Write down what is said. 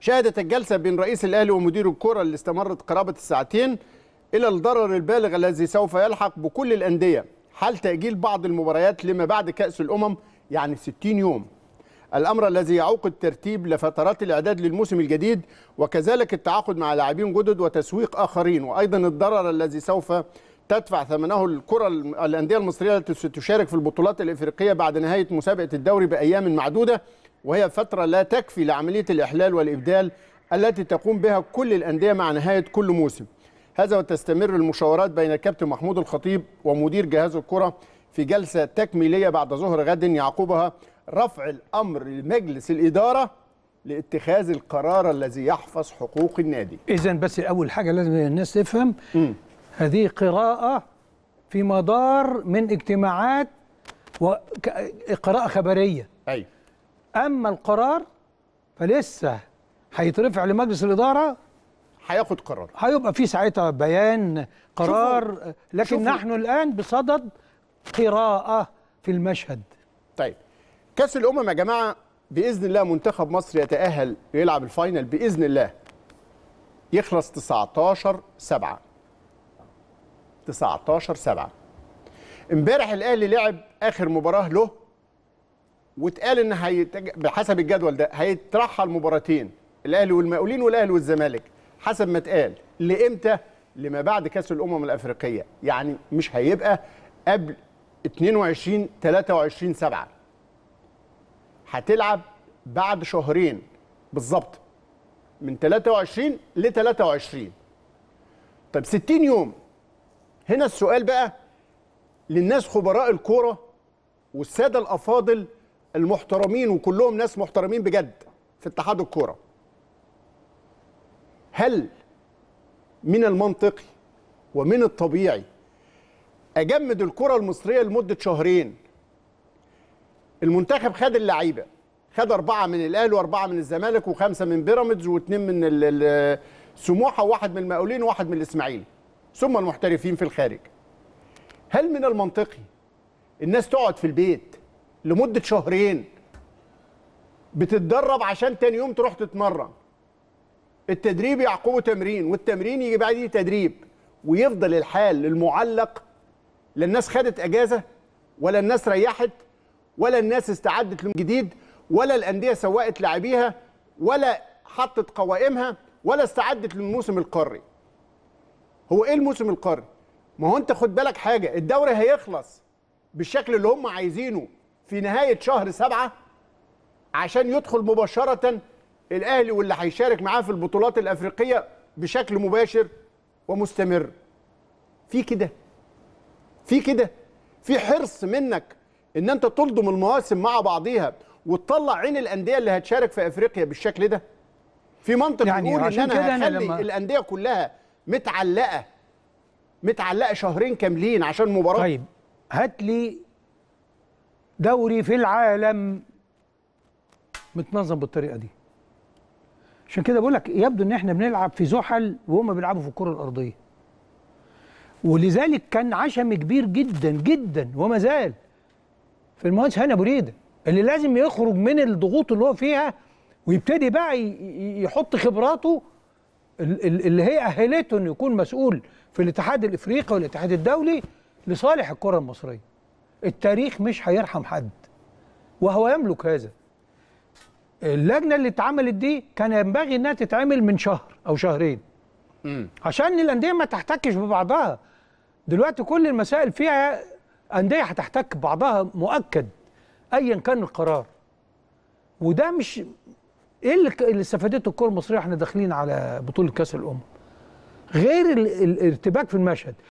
شهدت الجلسة بين رئيس الأهلي ومدير الكرة اللي استمرت قرابة الساعتين إلى الضرر البالغ الذي سوف يلحق بكل الأندية حال تأجيل بعض المباريات لما بعد كأس الأمم يعني 60 يوم الأمر الذي يعوق الترتيب لفترات الإعداد للموسم الجديد وكذلك التعاقد مع لاعبين جدد وتسويق آخرين وأيضا الضرر الذي سوف تدفع ثمنه الكرة الأندية المصرية التي ستشارك في البطولات الإفريقية بعد نهاية مسابقة الدوري بأيام معدودة وهي فترة لا تكفي لعملية الإحلال والإبدال التي تقوم بها كل الأندية مع نهاية كل موسم هذا وتستمر المشاورات بين الكابتن محمود الخطيب ومدير جهاز الكرة في جلسة تكميلية بعد ظهر غد يعقبها رفع الأمر لمجلس الإدارة لاتخاذ القرار الذي يحفظ حقوق النادي إذا بس أول حاجة لازم الناس تفهم هذه قراءة في مدار من اجتماعات وقراءة خبرية أي أما القرار فلسه هيترفع لمجلس الإدارة هياخد قرار هيبقى في ساعتها بيان قرار شوفوا. لكن شوفوا. نحن الآن بصدد قراءة في المشهد طيب كأس الأمم يا جماعة بإذن الله منتخب مصر يتأهل يلعب الفاينل بإذن الله يخلص 19 7 19 7 امبارح الاهلي لعب اخر مباراه له واتقال ان هيتج... بحسب الجدول ده هيترحل مباراتين الاهلي والمقاولين والاهلي والزمالك حسب ما اتقال لامتى لما بعد كاس الامم الافريقيه يعني مش هيبقى قبل 22 23 7 هتلعب بعد شهرين بالظبط من 23 ل 23 طيب 60 يوم هنا السؤال بقى للناس خبراء الكوره والساده الافاضل المحترمين وكلهم ناس محترمين بجد في اتحاد الكوره هل من المنطقي ومن الطبيعي اجمد الكره المصريه لمده شهرين المنتخب خد اللعيبه خد أربعة من الأهلي وأربعة من الزمالك وخمسة من بيراميدز واثنين من سموحة وواحد من المقاولين وواحد من الإسماعيلي ثم المحترفين في الخارج هل من المنطقي الناس تقعد في البيت لمدة شهرين بتتدرب عشان تاني يوم تروح تتمرن التدريب يعقبه تمرين والتمرين يجي بعديه تدريب ويفضل الحال المعلق لا الناس خدت اجازه ولا الناس ريحت ولا الناس استعدت لجديد ولا الانديه سوقت لاعبيها ولا حطت قوائمها ولا استعدت للموسم القاري هو ايه الموسم القاري ما هو انت خد بالك حاجه الدوري هيخلص بالشكل اللي هم عايزينه في نهايه شهر سبعة عشان يدخل مباشره الاهلي واللي هيشارك معاه في البطولات الافريقيه بشكل مباشر ومستمر في كده في كده في حرص منك ان انت تلضم المواسم مع بعضيها وتطلع عين الانديه اللي هتشارك في افريقيا بالشكل ده في منطق يعني بيقول ان انا هخلي لما... الانديه كلها متعلقه متعلقه شهرين كاملين عشان مباراه طيب هات لي دوري في العالم متنظم بالطريقه دي عشان كده بقول لك يبدو ان احنا بنلعب في زحل وهم بيلعبوا في الكره الارضيه ولذلك كان عشم كبير جدا جدا وما زال في المهندس هاني ابو ريده اللي لازم يخرج من الضغوط اللي هو فيها ويبتدي بقى يحط خبراته اللي هي اهلته انه يكون مسؤول في الاتحاد الافريقي والاتحاد الدولي لصالح الكره المصريه. التاريخ مش هيرحم حد وهو يملك هذا. اللجنه اللي اتعملت دي كان ينبغي انها تتعمل من شهر او شهرين. عشان الانديه ما تحتكش ببعضها. دلوقتي كل المسائل فيها انديه هتحتك ببعضها مؤكد ايا كان القرار. وده مش ايه اللي استفادته الكره المصريه واحنا داخلين على بطوله كاس الامم غير الارتباك في المشهد